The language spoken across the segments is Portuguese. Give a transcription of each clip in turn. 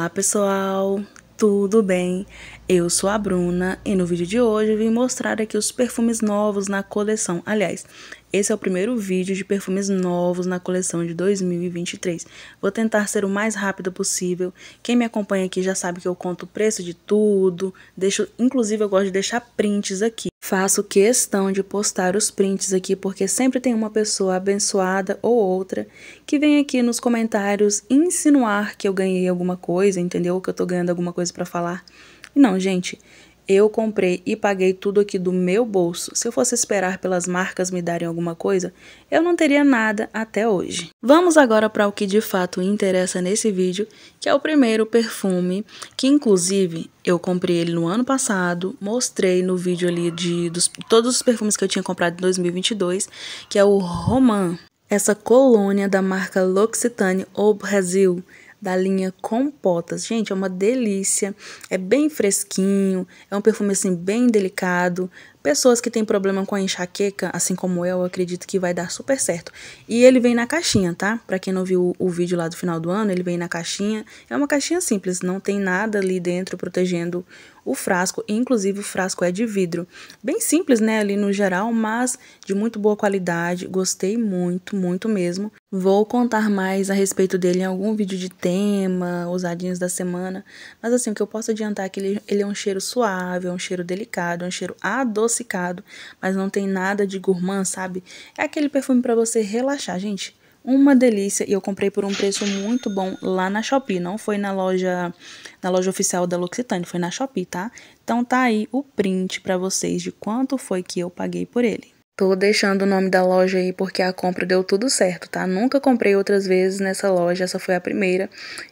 Olá pessoal, tudo bem? Eu sou a Bruna e no vídeo de hoje eu vim mostrar aqui os perfumes novos na coleção. Aliás, esse é o primeiro vídeo de perfumes novos na coleção de 2023. Vou tentar ser o mais rápido possível. Quem me acompanha aqui já sabe que eu conto o preço de tudo, deixo, inclusive eu gosto de deixar prints aqui. Faço questão de postar os prints aqui porque sempre tem uma pessoa abençoada ou outra que vem aqui nos comentários insinuar que eu ganhei alguma coisa, entendeu? Que eu tô ganhando alguma coisa para falar. Não, gente, eu comprei e paguei tudo aqui do meu bolso. Se eu fosse esperar pelas marcas me darem alguma coisa, eu não teria nada até hoje. Vamos agora para o que de fato interessa nesse vídeo, que é o primeiro perfume, que inclusive eu comprei ele no ano passado, mostrei no vídeo ali de dos, todos os perfumes que eu tinha comprado em 2022, que é o Roman. Essa colônia da marca L'Occitane ou Brasil da linha Compotas. Gente, é uma delícia, é bem fresquinho, é um perfume assim bem delicado, Pessoas que têm problema com a enxaqueca, assim como eu, eu acredito que vai dar super certo. E ele vem na caixinha, tá? Para quem não viu o vídeo lá do final do ano, ele vem na caixinha. É uma caixinha simples, não tem nada ali dentro protegendo o frasco, inclusive o frasco é de vidro. Bem simples, né, ali no geral, mas de muito boa qualidade, gostei muito, muito mesmo. Vou contar mais a respeito dele em algum vídeo de tema, ousadinhos da semana, mas assim, o que eu posso adiantar é que ele, ele é um cheiro suave, é um cheiro delicado, é um cheiro adoçado adocicado, mas não tem nada de gourmand, sabe? É aquele perfume para você relaxar, gente. Uma delícia e eu comprei por um preço muito bom lá na Shopee, não foi na loja na loja oficial da L'Occitane, foi na Shopee, tá? Então tá aí o print para vocês de quanto foi que eu paguei por ele. Tô deixando o nome da loja aí porque a compra deu tudo certo, tá? Nunca comprei outras vezes nessa loja, essa foi a primeira.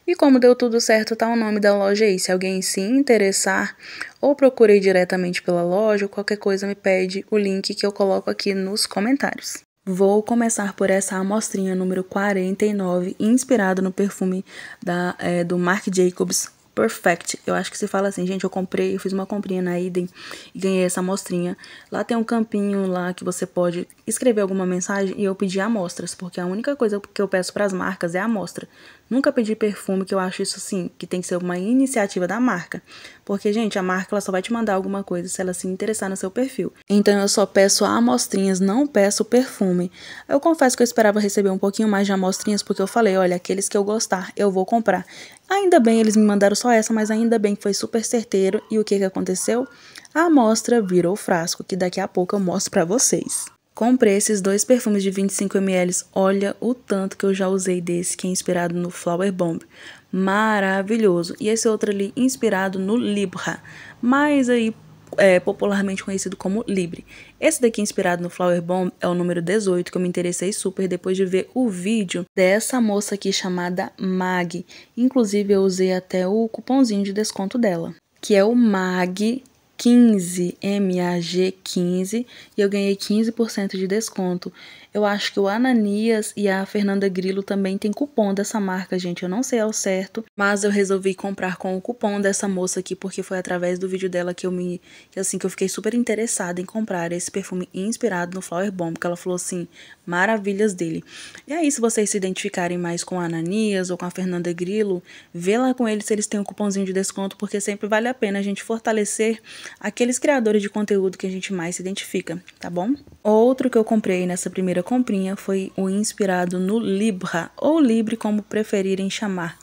E como deu tudo certo, tá o nome da loja aí. Se alguém se interessar, ou procurei diretamente pela loja, ou qualquer coisa me pede o link que eu coloco aqui nos comentários. Vou começar por essa amostrinha número 49, inspirado no perfume da, é, do Marc Jacobs Perfect. Eu acho que se fala assim, gente, eu comprei, eu fiz uma comprinha na Idem e ganhei essa amostrinha. Lá tem um campinho lá que você pode escrever alguma mensagem e eu pedi amostras, porque a única coisa que eu peço para as marcas é a amostra. Nunca pedi perfume, que eu acho isso assim, que tem que ser uma iniciativa da marca. Porque, gente, a marca ela só vai te mandar alguma coisa se ela se interessar no seu perfil. Então eu só peço amostrinhas, não peço perfume. Eu confesso que eu esperava receber um pouquinho mais de amostrinhas, porque eu falei, olha, aqueles que eu gostar, eu vou comprar. Ainda bem, eles me mandaram só essa, mas ainda bem que foi super certeiro. E o que, que aconteceu? A amostra virou frasco, que daqui a pouco eu mostro para vocês. Comprei esses dois perfumes de 25ml. Olha o tanto que eu já usei desse, que é inspirado no Flower Bomb. Maravilhoso. E esse outro ali, inspirado no Libra. Mas aí, é, popularmente conhecido como Libre. Esse daqui, inspirado no Flower Bomb, é o número 18, que eu me interessei super depois de ver o vídeo dessa moça aqui chamada Mag. Inclusive, eu usei até o cupomzinho de desconto dela, que é o Mag 15, MAG15, e eu ganhei 15% de desconto. Eu acho que o Ananias e a Fernanda Grilo também tem cupom dessa marca, gente. Eu não sei ao certo, mas eu resolvi comprar com o cupom dessa moça aqui porque foi através do vídeo dela que eu me que assim que eu fiquei super interessada em comprar esse perfume inspirado no Flower Bomb, que ela falou assim, maravilhas dele. E aí se vocês se identificarem mais com a Ananias ou com a Fernanda Grilo, vê lá com eles se eles têm um cupomzinho de desconto, porque sempre vale a pena a gente fortalecer aqueles criadores de conteúdo que a gente mais se identifica, tá bom? Outro que eu comprei nessa primeira comprinha foi o inspirado no Libra, ou Libre como preferirem chamar.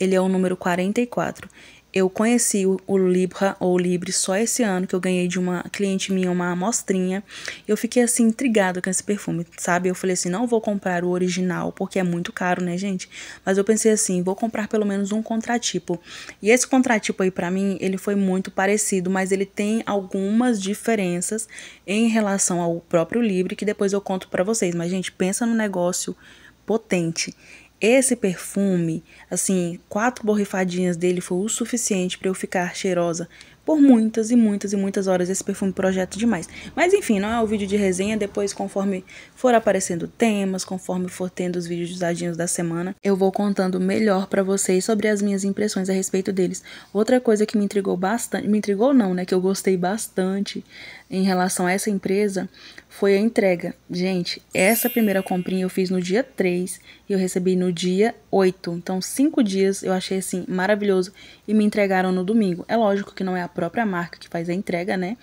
Ele é o número 44 eu conheci o, Libra ou Libre só esse ano que eu ganhei de uma cliente minha uma amostrinha. Eu fiquei assim intrigada com esse perfume, sabe? Eu falei assim, não vou comprar o original porque é muito caro, né, gente? Mas eu pensei assim, vou comprar pelo menos um contratipo. E esse contratipo aí para mim, ele foi muito parecido, mas ele tem algumas diferenças em relação ao próprio Libre que depois eu conto para vocês. Mas gente, pensa no negócio potente. Esse perfume, assim, quatro borrifadinhas dele foi o suficiente para eu ficar cheirosa por muitas e muitas e muitas horas. Esse perfume projeta demais. Mas enfim, não é o vídeo de resenha. Depois, conforme for aparecendo temas, conforme for tendo os vídeos usadinhos da semana, eu vou contando melhor para vocês sobre as minhas impressões a respeito deles. Outra coisa que me intrigou bastante, me intrigou não, né, que eu gostei bastante em relação a essa empresa foi a entrega. Gente, essa primeira comprinha eu fiz no dia 3 e eu recebi no dia 8. Então, cinco dias eu achei assim maravilhoso e me entregaram no domingo. É lógico que não é a própria marca que faz a entrega, né?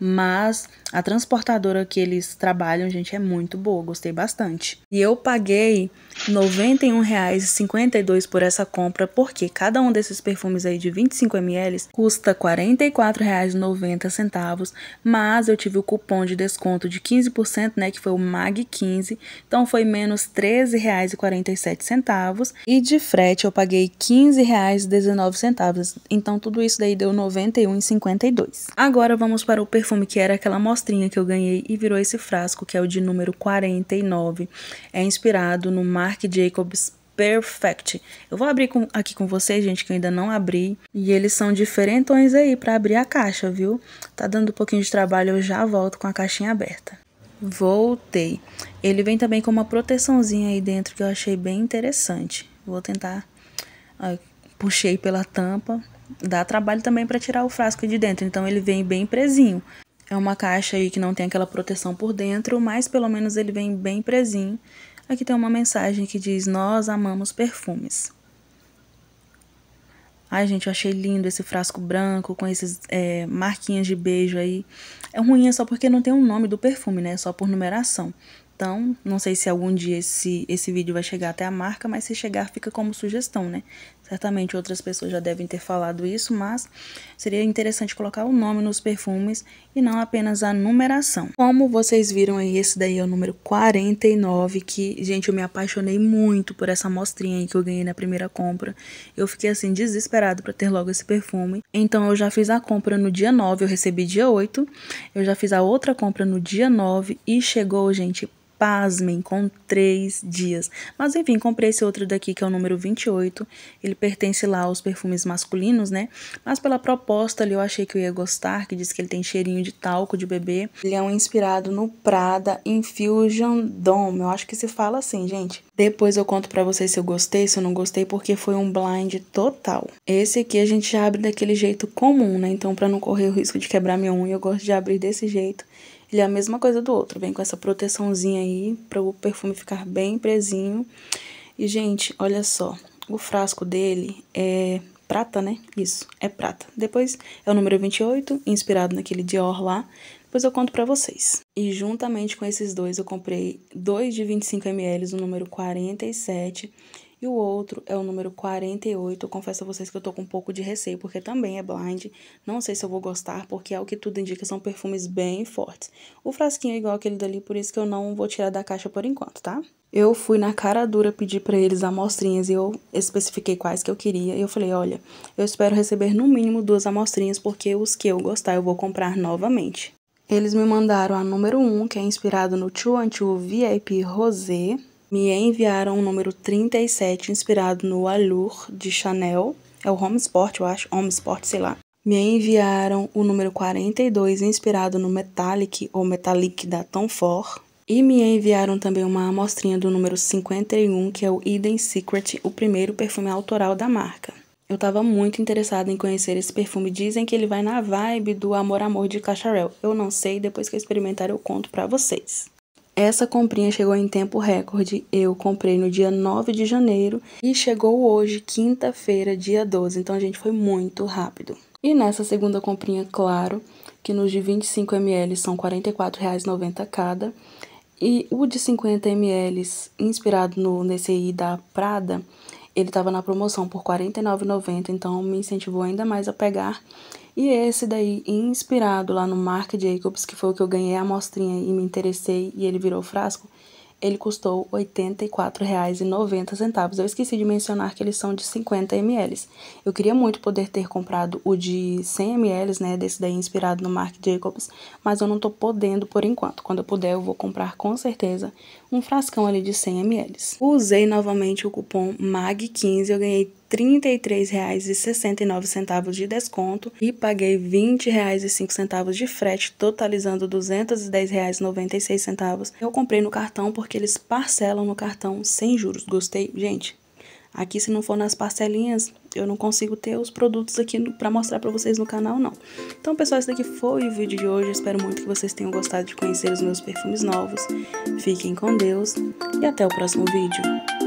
Mas a transportadora que eles trabalham, gente, é muito boa. Gostei bastante. E eu paguei R$ 91,52 por essa compra, porque cada um desses perfumes aí de 25 ml custa R$ 44,90, mas eu tive o cupom de desconto de 15%, né, que foi o MAG15, então foi menos R$ 13,47 e de frete eu paguei R$ 15,19, então tudo isso daí deu R$ 91,52. Agora vamos para o perfume que era aquela mostrinha que eu ganhei e virou esse frasco, que é o de número 49. É inspirado no Mar Marc Jacobs Perfect. Eu vou abrir com, aqui com vocês, gente, que eu ainda não abri. E eles são diferentões aí para abrir a caixa, viu? Tá dando um pouquinho de trabalho, eu já volto com a caixinha aberta. Voltei. Ele vem também com uma proteçãozinha aí dentro que eu achei bem interessante. Vou tentar... Ah, puxei pela tampa. Dá trabalho também para tirar o frasco de dentro, então ele vem bem presinho. É uma caixa aí que não tem aquela proteção por dentro, mas pelo menos ele vem bem presinho. Aqui tem uma mensagem que diz: Nós amamos perfumes. Ai, gente, eu achei lindo esse frasco branco com esses é, marquinhas de beijo aí. É ruim é só porque não tem o um nome do perfume, né? Só por numeração. Então, não sei se algum dia esse, esse vídeo vai chegar até a marca, mas se chegar, fica como sugestão, né? Certamente outras pessoas já devem ter falado isso, mas seria interessante colocar o nome nos perfumes e não apenas a numeração. Como vocês viram aí, esse daí é o número 49, que, gente, eu me apaixonei muito por essa amostrinha que eu ganhei na primeira compra. Eu fiquei, assim, desesperado para ter logo esse perfume. Então, eu já fiz a compra no dia 9, eu recebi dia 8. Eu já fiz a outra compra no dia 9 e chegou, gente, Pasmem, com três dias. Mas enfim, comprei esse outro daqui que é o número 28. Ele pertence lá aos perfumes masculinos, né? Mas pela proposta ali eu achei que eu ia gostar, que diz que ele tem cheirinho de talco de bebê. Ele é um inspirado no Prada Infusion Dome. Eu acho que se fala assim, gente. Depois eu conto para vocês se eu gostei, se eu não gostei, porque foi um blind total. Esse aqui a gente abre daquele jeito comum, né? Então para não correr o risco de quebrar minha unha, eu gosto de abrir desse jeito. Ele é a mesma coisa do outro, vem com essa proteçãozinha aí para o perfume ficar bem presinho. E, gente, olha só, o frasco dele é prata, né? Isso, é prata. Depois é o número 28, inspirado naquele Dior lá. Depois eu conto para vocês. E juntamente com esses dois, eu comprei dois de 25ml, o número 47. E o outro é o número 48. Eu confesso a vocês que eu tô com um pouco de receio, porque também é blind. Não sei se eu vou gostar, porque é o que tudo indica são perfumes bem fortes. O frasquinho é igual aquele dali, por isso que eu não vou tirar da caixa por enquanto, tá? Eu fui na cara dura pedir para eles amostrinhas e eu especifiquei quais que eu queria. E eu falei: olha, eu espero receber no mínimo duas amostrinhas, porque os que eu gostar eu vou comprar novamente. Eles me mandaram a número 1, um, que é inspirado no Chuan Chu VIP Rosé, me enviaram o número 37, inspirado no Allure de Chanel. É o Home Sport, eu acho. Home Sport, sei lá. Me enviaram o número 42, inspirado no Metallic ou Metallic da Tom Ford. E me enviaram também uma amostrinha do número 51, que é o Eden Secret, o primeiro perfume autoral da marca. Eu tava muito interessada em conhecer esse perfume. Dizem que ele vai na vibe do Amor Amor de Cacharel. Eu não sei, depois que eu experimentar eu conto para vocês. Essa comprinha chegou em tempo recorde. Eu comprei no dia 9 de janeiro e chegou hoje, quinta-feira, dia 12. Então, gente, foi muito rápido. E nessa segunda comprinha, claro, que nos de 25 ml são R$ 44,90 cada. E o de 50 ml, inspirado no, nesse aí da Prada, ele estava na promoção por R$ 49,90, então me incentivou ainda mais a pegar. E esse daí, inspirado lá no Marc Jacobs, que foi o que eu ganhei a amostrinha e me interessei e ele virou frasco, ele custou R$ 84,90. Eu esqueci de mencionar que eles são de 50 ml. Eu queria muito poder ter comprado o de 100 ml, né, desse daí inspirado no Marc Jacobs, mas eu não tô podendo por enquanto. Quando eu puder, eu vou comprar com certeza, um frascão ali de 100 ml. Usei novamente o cupom MAG15, eu ganhei R$ 33,69 de desconto e paguei R$ 20,05 de frete, totalizando R$ 210,96. Eu comprei no cartão porque eles parcelam no cartão sem juros. Gostei? Gente, Aqui, se não for nas parcelinhas, eu não consigo ter os produtos aqui para mostrar para vocês no canal, não. Então, pessoal, esse daqui foi o vídeo de hoje. Espero muito que vocês tenham gostado de conhecer os meus perfumes novos. Fiquem com Deus e até o próximo vídeo.